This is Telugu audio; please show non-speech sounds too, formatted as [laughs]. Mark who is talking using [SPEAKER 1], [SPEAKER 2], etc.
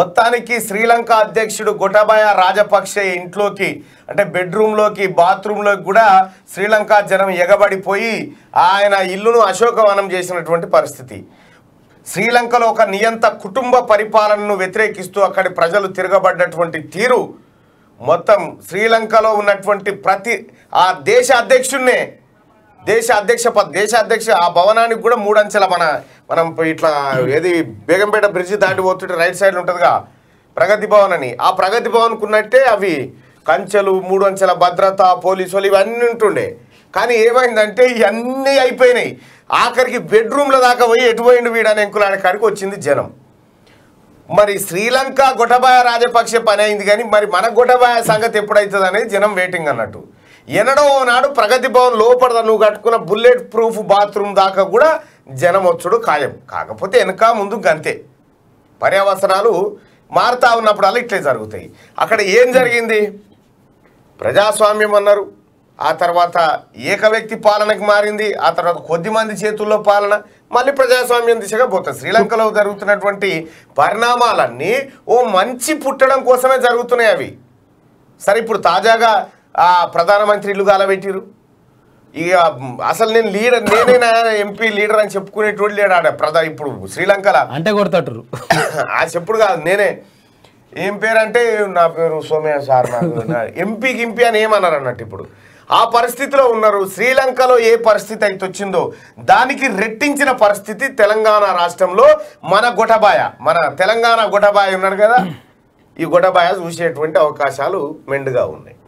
[SPEAKER 1] మొత్తానికి శ్రీలంక అధ్యక్షుడు గొటబయ రాజపక్షే ఇంట్లోకి అంటే బెడ్రూమ్లోకి బాత్రూంలోకి కూడా శ్రీలంక జనం ఎగబడిపోయి ఆయన ఇల్లును అశోకవనం చేసినటువంటి పరిస్థితి శ్రీలంకలో ఒక నియంత కుటుంబ పరిపాలనను వ్యతిరేకిస్తూ అక్కడి ప్రజలు తిరగబడ్డటువంటి తీరు మొత్తం శ్రీలంకలో ఉన్నటువంటి ప్రతి ఆ దేశ అధ్యక్షుడినే దేశ అధ్యక్ష దేశ అధ్యక్ష ఆ భవనానికి కూడా మూడు అంచెల మన మనం ఇట్లా ఏది బేగంపేట బ్రిడ్జ్ దాటి పోతుంటే రైట్ సైడ్ ఉంటుందిగా ప్రగతి భవన్ అని ఆ ప్రగతి భవన్కు ఉన్నట్టే అవి కంచెలు మూడు అంచెల భద్రత పోలీసులు ఇవన్నీ ఉంటుండే కానీ ఏమైందంటే ఇవన్నీ అయిపోయినాయి ఆఖరికి బెడ్రూమ్ల దాకా పోయి ఎటుపోయిండు వీడని ఎంకులాడే కాడికి వచ్చింది జనం మరి శ్రీలంక గొటబాయ రాజపక్ష పని అయింది కానీ మరి మన గొటబాయ సంగతి ఎప్పుడైతుంది అనేది జనం వెయిటింగ్ అన్నట్టు ఎనడో నాడు ప్రగతి భవన్ లోపల నువ్వు కట్టుకున్న బుల్లెట్ ప్రూఫ్ బాత్రూమ్ దాకా కూడా జనం వచ్చుడు ఖాయం కాకపోతే వెనక ముందు గంతే పర్యావసనాలు మారుతా ఉన్నప్పుడల్లా ఇట్లే జరుగుతాయి అక్కడ ఏం జరిగింది ప్రజాస్వామ్యం అన్నారు ఆ తర్వాత ఏక వ్యక్తి పాలనకి మారింది ఆ తర్వాత కొద్ది మంది చేతుల్లో పాలన మళ్ళీ ప్రజాస్వామ్యం దిశగా పోతుంది శ్రీలంకలో జరుగుతున్నటువంటి పరిణామాలన్నీ ఓ మంచి పుట్టడం కోసమే జరుగుతున్నాయి అవి సరే ఇప్పుడు తాజాగా ప్రధానమంత్రి ఇల్లు గాలబెట్టిరు ఇక అసలు నేను లీడర్ నేనైనా ఎంపీ లీడర్ అని చెప్పుకునేటోడు లేడు ఆడ ప్రధాన ఇప్పుడు శ్రీలంకలో అంటే కొడతాడు ఆ [laughs] చెప్పుడు కాదు నేనే ఏం పేరు అంటే నా పేరు సోమయ్య సార్ ఎంపీ గింపీ అని ఏమన్నారు అన్నట్టు ఇప్పుడు ఆ పరిస్థితిలో ఉన్నారు శ్రీలంకలో ఏ పరిస్థితి అయితే వచ్చిందో దానికి రెట్టించిన పరిస్థితి తెలంగాణ రాష్ట్రంలో మన గొటబాయ మన తెలంగాణ గొటబాయ ఉన్నాడు కదా ఈ గొటబాయ చూసేటువంటి అవకాశాలు మెండుగా ఉన్నాయి